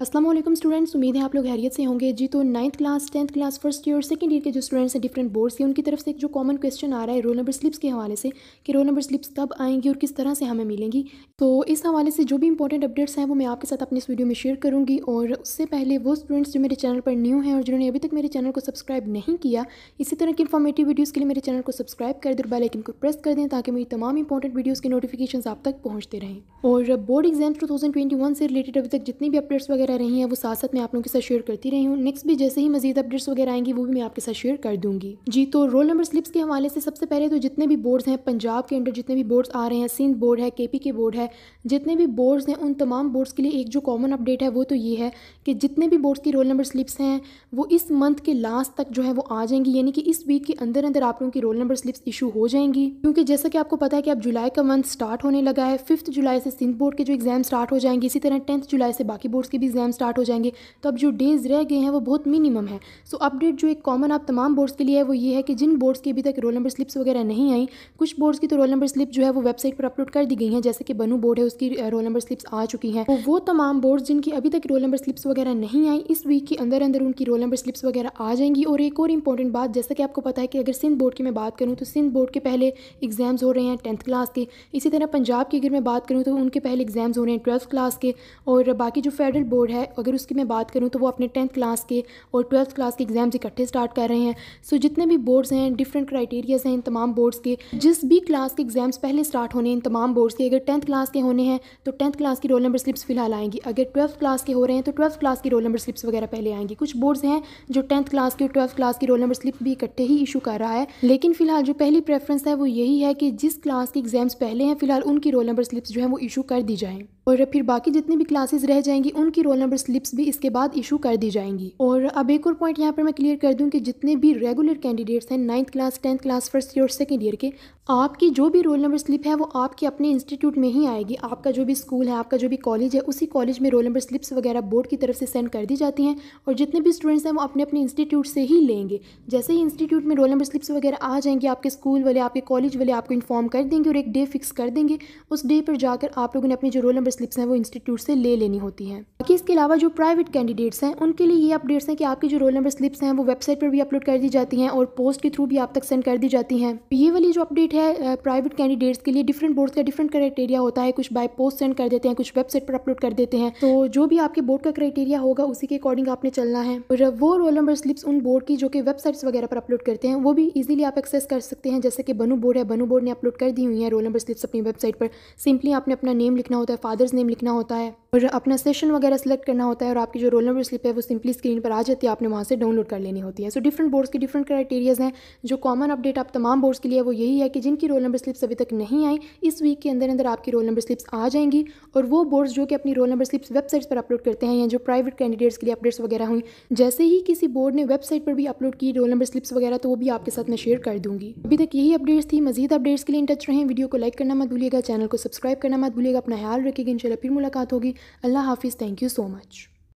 Aslam students उम्मीद है आप लोग हैरियत से होंगे जी तो ninth class tenth class first year और सेकंड ईयर के जो स्टूडेंट्स हैं डिफरेंट बोर्ड्स के उनकी तरफ से एक जो कॉमन क्वेश्चन आ रहा है रोल नंबर स्लिप्स के हवाले से कि रोल नंबर स्लिप्स कब आएंगी और किस तरह से हमें मिलेंगी तो इस हवाले से जो भी इंपॉर्टेंट अपडेट्स हैं वो मैं आपके साथ अपनी इस वीडियो में शेयर करूँगी और उससे पहले वो स्टूडेंट्स जो मेरे चैनल पर न्यू हैं और जिन्होंने अभी तक मेरे चैनल को सब्सक्राइब नहीं किया इसी तरह की इन्फॉर्मेटिव वीडियोज़ के लिए मेरे चैनल को सब्सक्राइब कर दें और बेलाइकन को प्रेस कर दें ताकि मेरी तमाम इंपॉर्टेंट वीडियोज़ के नोटिफिकेशन आप तक पहुँचते रहें और बोर्ड एग्जाम टू से रिलेटेड अभी तक जितनी भी अपडेट्स वगैरह वगैरह रही हैं वो साथ साथ मैं आप लोगों के साथ शेयर करती रही हूँ नेक्स्ट भी जैसे ही मजीद अपडेट्स वगैरह आएंगी वो भी मैं आपके साथ शेयर कर दूंगी जी तो रोल नंबर स्लिप्स के हवाले से सबसे पहले तो जितने भी बोर्ड्स हैं पंजाब के अंडर जितने भी बोर्ड्स आ रहे हैं सिंध बोर्ड है के पी के बोर्ड है जितने भी बोर्ड्स हैं उन तमाम बोर्ड्स के लिए एक जो कॉमन अपडेट है वो तो ये है कि जितने भी बोर्ड्स की रोल नंबर स्लिप्स हैं वो इस मंथ के लास्ट तक जो है वो आ जाएंगी यानी कि इस वीक के अंदर अंदर आप लोगों की रोल नंबर स्लिप्स इशू हो जाएंगी क्योंकि जैसा कि आपको पता है कि अब जुलाई का मंथ स्टार्ट होने लगा है फिफ्थ जुलाई से सिंध बोर्ड के जो एग्जाम स्टार्ट हो जाएंगे इसी तरह टेंथ जुलाई से बाकी बोर्ड्स के भी एग्ज़ाम स्टार्ट हो जाएंगे तो अब जो डेज़ रह गए हैं वो बहुत मिनिमम है सो so, अपडेट जो एक कॉमन आप तमाम बोर्ड्स के लिए है वो ये है कि जिन बोर्ड्स की अभी तक रोल नंबर स्लिप्स वगैरह नहीं आई कुछ बोर्ड्स की तो रोल नंबर स्लिप जो है वो वेबसाइट पर अपलोड कर दी गई हैं जैसे कि बनू बोर्ड है उसकी रोल नंबर स्लिप्स आ चुकी हैं तो वो तमाम बोर्ड जिनकी अभी तक रोल नंबर स्लिप्स वगैरह नहीं आई इस वीक के अंदर अंदर उनकी रोल नंबर स्लिप्स वगैरह आ जाएंगी और एक और इंपॉर्टेंट बात जैसा कि आपको पता है कि अगर सिंध बोर्ड की मैं बात करूँ तो सिंध बोर्ड के पहले एग्ज़ाम्स हो रहे हैं टेंथ क्लास के इसी तरह पंजाब की अगर मैं बात करूँ तो उनके पहले एग्ज़ाम्स हो रहे हैं ट्वेल्थ क्लास के और बाकी जो फेडरल बोर्ड बोर्ड है अगर उसकी मैं बात करूँ तो वो अपने टेंथ क्लास के और ट्वेल्थ क्लास के एग्ज़ाम्स इकट्ठे स्टार्ट कर रहे हैं सो so, जितने भी बोर्ड्स हैं डिफरेंट क्राइटेरियाज़ हैं इन तमाम बोर्ड्स के जिस भी क्लास के एग्ज़ाम्स पहले स्टार्ट होने इन तमाम बोर्ड्स के अगर टेंथ क्लास के होने हैं तो टेंथ क्लास की रोल नंबर स्लिप्स फिलहाल आएंगी अगर ट्वेल्थ क्लास के हो रहे हैं तो ट्वेल्थ क्लास की रोल नंबर स्लिप्स वगैरह पहले आएंगी कुछ बोर्ड्स हैं जो टेंथ क्लास की और ट्वेल्थ क्लास की रोल नंबर स्लिप भी इकट्ठे ही इशू कर रहा है लेकिन फिलहाल जो पहली प्रेफरेंस है वो यही है कि जिस क्लास के एग्ज़ाम्स पहले हैं फिलहाल उनकी रोल नंबर स्लिप्स जो है वो इशू कर दी जाएँ और फिर बाकी जितनी भी क्लासेस रह जाएंगी उनकी रोल नंबर स्लिप्स भी इसके बाद इशू कर दी जाएंगी और अब एक और पॉइंट यहाँ पर मैं क्लियर कर दूँ कि जितने भी रेगुलर कैंडिडेट्स हैं ninth class tenth class first year और सेकेंड ईयर के आपकी जो भी रोल नंबर स्लिप है वो आपके अपने इंस्टीट्यूट में ही आएगी आपका जो भी स्कूल है आपका जो भी कॉलेज है उसी कॉलेज में रोल नंबर स्लिप्स वगैरह बोर्ड की तरफ से सेंड कर दी जाती हैं और जितने भी स्टूडेंट्स हैं वो अपने अपने इंस्टीट्यूट से ही लेंगे जैसे ही इंस्टीट्यूट में रोल नंबर स्लिप्स वगैरह आ जाएंगे आपके स्कूल वाले आपके कॉलेज वाले आपको इन्फॉर्म कर देंगे और एक डे फिक्स कर देंगे उस डे पर जाकर आप लोगों ने अपनी जो रोल नंबर स्लिप्स हैं वो इंस्टीट्यूट से ले लेनी होती हैं बाकी इसके अलावा जो प्राइवेट कैंडिडेट्स हैं उनके लिए ये अपडेट्स हैं कि आपकी जो रोल नंबर स्लिप्स हैं वो वेबसाइट पर भी अपलोड कर दी जाती हैं और पोस्ट के थ्रू भी आप तक सेंड कर दी जाती हैं तो ये वाली जो अपडेट है प्राइवेट कैंडिडेट्स के लिए डिफरेंट बोर्ड का डिफरेंट क्राइटेरिया होता है कुछ बाय पोस्ट सेंड कर देते हैं कुछ वेबसाइट पर अपलोड कर देते हैं तो जो भी आपके बोर्ड का क्राइटेरिया होगा उसी के अकॉर्डिंग आपने चलना है और वो रोल नंबर स्लिप्स उन बोर्ड की जो कि वेबसाइट्स वगैरह पर अपलोड करते हैं वो भी इजीली आप एक्सेस कर सकते हैं जैसे कि बनू बोर्ड है बनू बोर्ड ने अपलोड कर दी हुई है रोल नंबर स्लिप्स अपनी वेबसाइट पर सिंपली आपने अपना नेम लिखना होता है फादर मदर्स नेम लिखना होता है और अपना सेशन वगैरह सेलेक्ट करना होता है और आपकी जो रोल नंबर स्लिप है वो सिंपली स्क्रीन पर आ जाती है आपने वहाँ से डाउनलोड कर लेनी होती है सो डिफरेंट बोर्ड्स के डिफरेंट क्राइटेरियाज़ हैं जो कॉमन अपडेट आप तमाम बोर्ड्स के लिए वो यही है कि जिनकी रोल नंबर स्लिप्स अभी तक नहीं आई इस वीक के अंदर अंदर आपकी रोल नंबर स्लिप्स आ जाएंगी और वो बोर्ड्स जो कि अपनी रोल नंबर स्लिप्स वेबसाइट्स पर अपलोड करते हैं या जो प्राइवेट कैंडिडेट्स के लिए अपडेट्स वगैरह हुई जैसे ही किसी बोर्ड ने वेबसाइट पर भी अपलोड की रोल नंबर स्लिप्स वगैरह तो वो भी आपके साथ मैं शेयर कर दूँगी अभी तक यही अपडेट्स थी मजीद अपडेट्स के लिए इन टच रहे वीडियो को लाइक करना मत भूलिएगा चैनल को सब्सक्राइब करना मत भूलिएगा अपना ख्याल रखिएगा इन फिर मुलाकात होगी Allah Hafiz. Thank you so much.